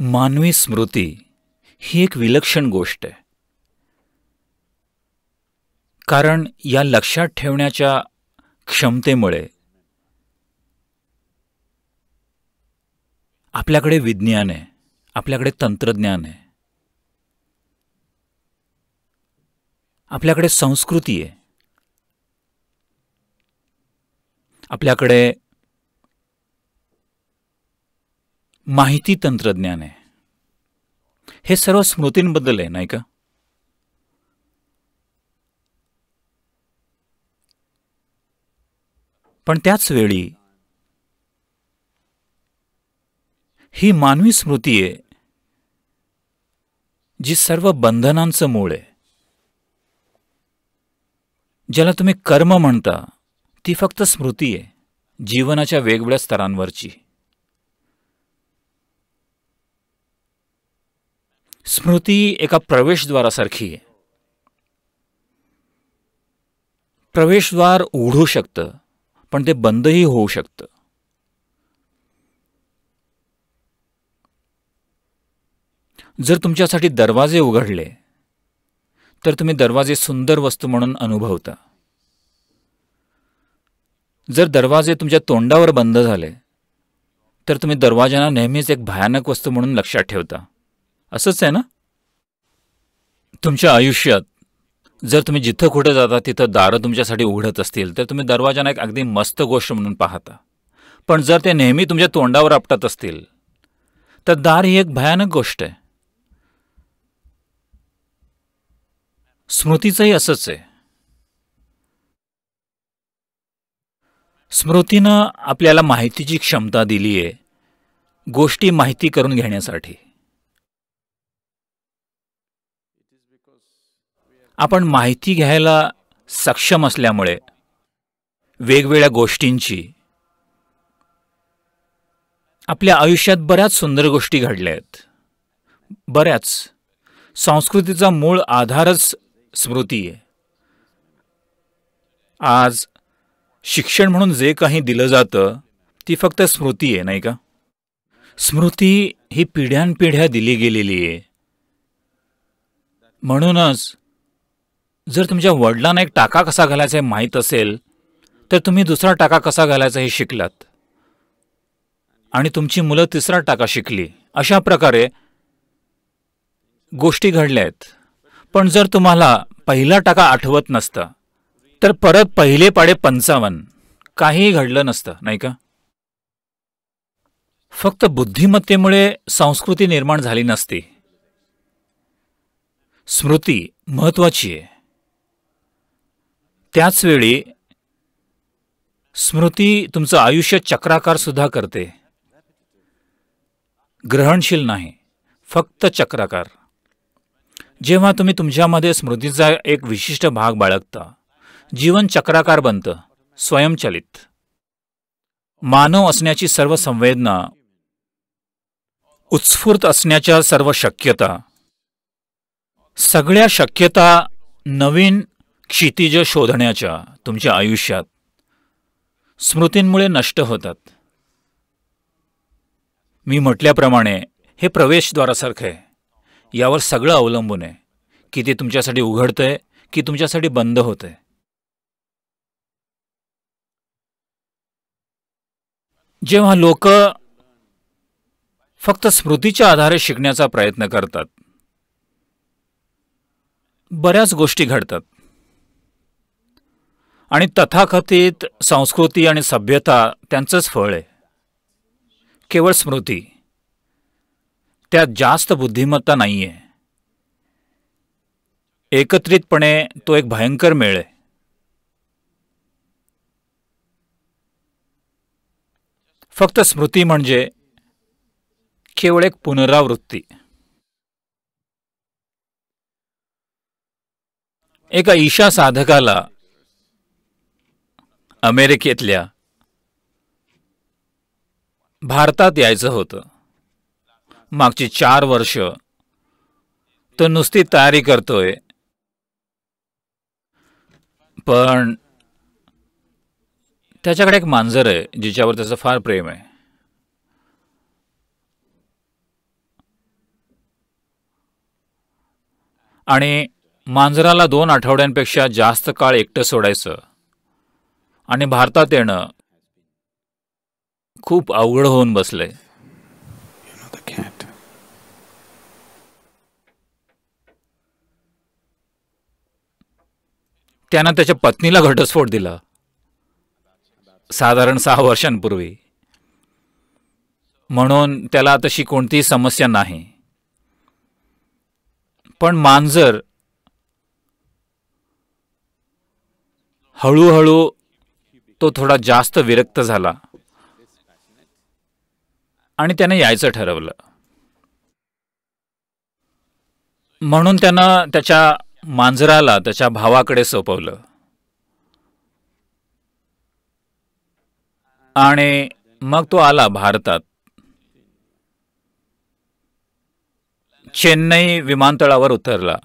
मानवी स्मृती ही एक विलक्षण गोष्ट आहे कारण या लक्षात ठेवण्याच्या क्षमतेमुळे आपल्याकडे विज्ञान आहे आपल्याकडे तंत्रज्ञान आहे आपल्याकडे संस्कृती आहे आपल्याकडे माहिती तंत्रज्ञान आहे हे सर्व स्मृतींबद्दल आहे नाही का पण त्याच वेळी ही मानवी स्मृती आहे जी सर्व बंधनांचं मूळ आहे ज्याला तुम्ही कर्म म्हणता ती फक्त स्मृती आहे जीवनाच्या वेगवेगळ्या स्तरांवरची स्मृती एका प्रवेशद्वारासारखी आहे प्रवेशद्वार उघडू शकतं पण ते बंदही होऊ शकतं जर तुमच्यासाठी दरवाजे उघडले तर तुम्ही दरवाजे सुंदर वस्तू म्हणून अनुभवता जर दरवाजे तुमच्या तोंडावर बंद झाले तर तुम्ही दरवाज्यांना नेहमीच एक भयानक वस्तू म्हणून लक्षात ठेवता असंच आहे ना तुमच्या आयुष्यात जर तुम्ही जिथं कुठं जाता तिथं दारं तुमच्यासाठी उघडत असतील तर तुम्ही दरवाजाना एक अगदी मस्त गोष्ट म्हणून पाहता पण जर ते नेहमी तुमच्या तोंडावर आपटत असतील तर दार ही एक भयानक गोष्ट आहे स्मृतीचंही असंच आहे स्मृतीनं आपल्याला माहितीची क्षमता दिली आहे गोष्टी माहिती करून घेण्यासाठी आपण माहिती घ्यायला सक्षम असल्यामुळे वेगवेगळ्या गोष्टींची आपल्या आयुष्यात बऱ्याच सुंदर गोष्टी घडल्या आहेत बऱ्याच संस्कृतीचा मूळ आधारच स्मृती आहे आज शिक्षण म्हणून जे काही दिलं जातं ती फक्त स्मृती आहे नाही का स्मृती ही पिढ्यानपिढ्या दिली गेलेली आहे म्हणूनच जर तुमच्या वडिलांना एक टाका कसा घालायचा हे माहीत असेल तर तुम्ही दुसरा टाका कसा घालायचा हे शिकलात आणि तुमची मुलं तिसरा टाका शिकली अशा प्रकारे गोष्टी घडल्या आहेत पण जर तुम्हाला पहिला टाका आठवत नसतं तर परत पहिले पाडे पंचावन्न काहीही घडलं नसतं नाही का फक्त बुद्धिमत्तेमुळे संस्कृती निर्माण झाली नसती स्मृती महत्वाची आहे त्याच वेळी स्मृती तुमचं आयुष्य चक्राकार सुद्धा करते ग्रहणशील नाही फक्त चक्राकार जेव्हा तुम्ही तुमच्यामध्ये स्मृतीचा एक विशिष्ट भाग बाळगता जीवन चक्राकार बनतं स्वयंचलित मानव असण्याची सर्व संवेदना उत्स्फूर्त असण्याच्या सर्व शक्यता सगळ्या शक्यता नवीन क्षितिज शोधण्याच्या तुमच्या आयुष्यात स्मृतींमुळे नष्ट होतात मी म्हटल्याप्रमाणे हे प्रवेशद्वारासारखं आहे यावर सगळं अवलंबून आहे की ते तुमच्यासाठी उघडतंय की तुमच्यासाठी बंद होतंय आहे जेव्हा लोक फक्त स्मृतीच्या आधारे शिकण्याचा प्रयत्न करतात बऱ्याच गोष्टी घडतात आणि तथाकथित संस्कृती आणि सभ्यता त्यांचंच फळ आहे केवळ स्मृती त्यात जास्त बुद्धिमत्ता नाही आहे एकत्रितपणे तो एक भयंकर मेळ आहे फक्त स्मृती म्हणजे केवळ एक पुनरावृत्ती एका ईशा साधकाला अमेरिकेतल्या भारतात यायचं होतं मागची चार वर्ष तो नुसती तयारी करतोय पण त्याच्याकडे एक मांजर आहे जिच्यावर त्याचं फार प्रेम आहे आणि मांजराला दोन आठवड्यांपेक्षा जास्त काळ एकटं सोडायचं आणि भारतात येणं खूप अवघड होऊन बसले त्यानं त्याच्या पत्नीला घटस्फोट दिला साधारण सहा वर्षांपूर्वी म्हणून त्याला तशी कोणतीही समस्या नाही पण मांजर हळूहळू तो थोडा जास्त विरक्त झाला आणि त्याने यायचं ठरवलं म्हणून त्यानं त्याच्या मांजराला त्याच्या भावाकडे सोपवलं आणि मग तो आला भारतात चेन्नई विमानतळावर उतरला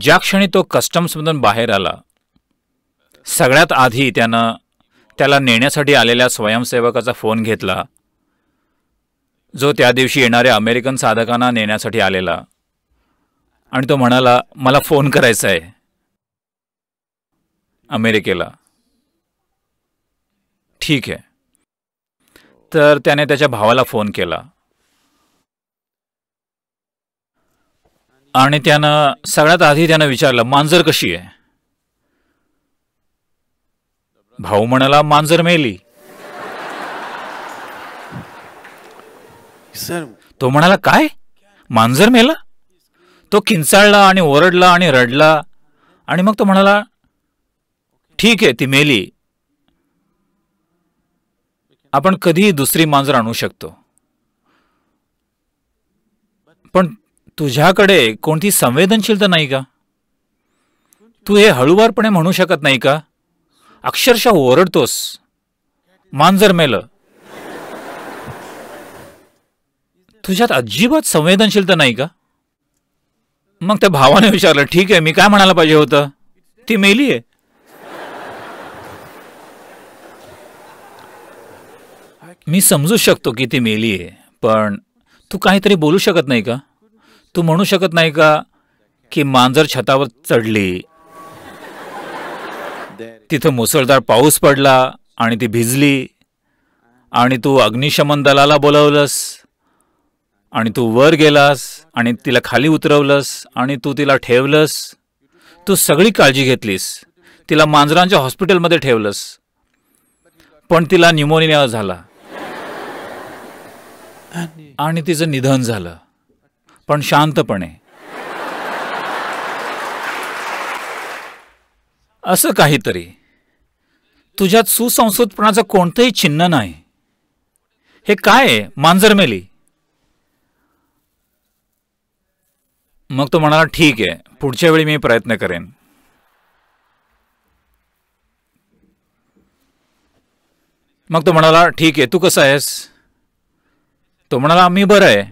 ज्या क्षणी तो कस्टम्समधून बाहेर आला सगळ्यात आधी त्यानं त्याला नेण्यासाठी आलेल्या स्वयंसेवकाचा फोन घेतला जो त्या दिवशी येणाऱ्या अमेरिकन साधकांना नेण्यासाठी आलेला आणि तो म्हणाला मला फोन करायचा आहे अमेरिकेला ठीक आहे तर त्याने त्याच्या भावाला फोन केला आणि त्यानं सगळ्यात आधी त्यानं विचारलं मांजर कशी आहे भाऊ म्हणाला मांजर मेली सर तो म्हणाला काय मांजर मेला तो किंचाळला आणि ओरडला आणि रडला आणि मग तो म्हणाला ठीक आहे ती मेली आपण कधीही दुसरी मांजर आणू शकतो पण तुझ्याकडे कोणती संवेदनशीलता नाही का तू हे हळूवारपणे म्हणू शकत नाही का अक्षरशः ओरडतोस मांजर मेलं तुझ्यात अजिबात संवेदनशीलता नाही का मग त्या भावाने विचारलं ठीक आहे मी काय म्हणायला पाहिजे होतं ती मेली आहे मी समजू शकतो की ती मेली आहे पण तू काहीतरी बोलू शकत नाही का तू म्हणू शकत नाही का की मांजर छतावर चढली तिथं मुसळधार पाऊस पडला आणि ती भिजली आणि तू अग्निशमन दलाला बोलवलंस आणि तू वर गेलास आणि तिला खाली उतरवलंस आणि तू तिला ठेवलंस तू सगळी काळजी घेतलीस तिला मांजरांच्या हॉस्पिटलमध्ये ठेवलंस पण तिला न्युमोनिया झाला आणि तिचं निधन झालं पण शांतपणे असं काहीतरी तुझ्यात सुसंस्कृतपणाचं कोणतंही चिन्ह नाही हे काय आहे मांजरमेली मग तो म्हणाला ठीक आहे पुढच्या वेळी मी प्रयत्न करेन मग तो म्हणाला ठीक आहे तू कसा आहेस तो म्हणाला मी बरं आहे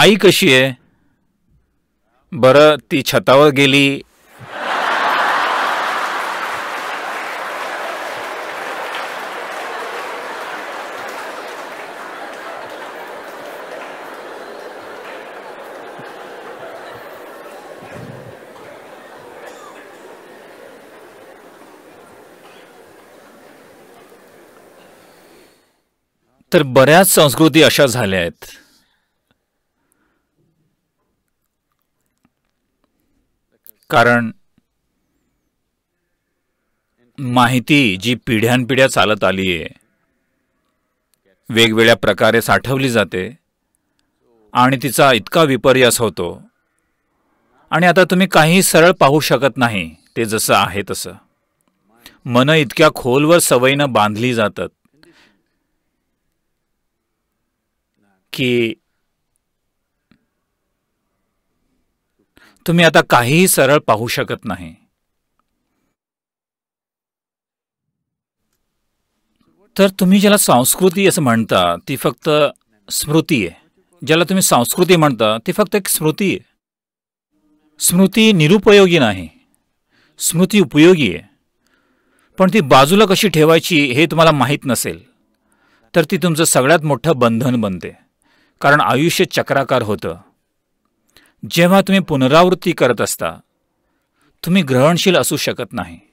आई कशी आहे बरं ती छतावर गेली तर बऱ्याच संस्कृती अशा झाल्या आहेत कारण माहिती जी पिढ्यानपिढ्या चालत आली आहे वेगवेगळ्या प्रकारे साठवली जाते आणि तिचा इतका विपर्यास होतो आणि आता तुम्ही काही सरळ पाहू शकत नाही ते जसं आहे तसं मन इतक्या खोलवर सवयीनं बांधली जातात की तुम्ही आता काहीही सरळ पाहू शकत नाही तर तुम्ही ज्याला संस्कृती असं म्हणता ती फक्त स्मृती आहे ज्याला तुम्ही संस्कृती म्हणता ती फक्त एक स्मृती आहे स्मृती निरुपयोगी नाही स्मृती उपयोगी आहे पण ती बाजूला कशी ठेवायची हे तुम्हाला माहीत नसेल तर ती तुमचं सगळ्यात मोठं बंधन बनते कारण आयुष्य चक्राकार होतं जेव्हा तुम्ही पुनरावृत्ती करत असता तुम्ही ग्रहणशील असू शकत नाही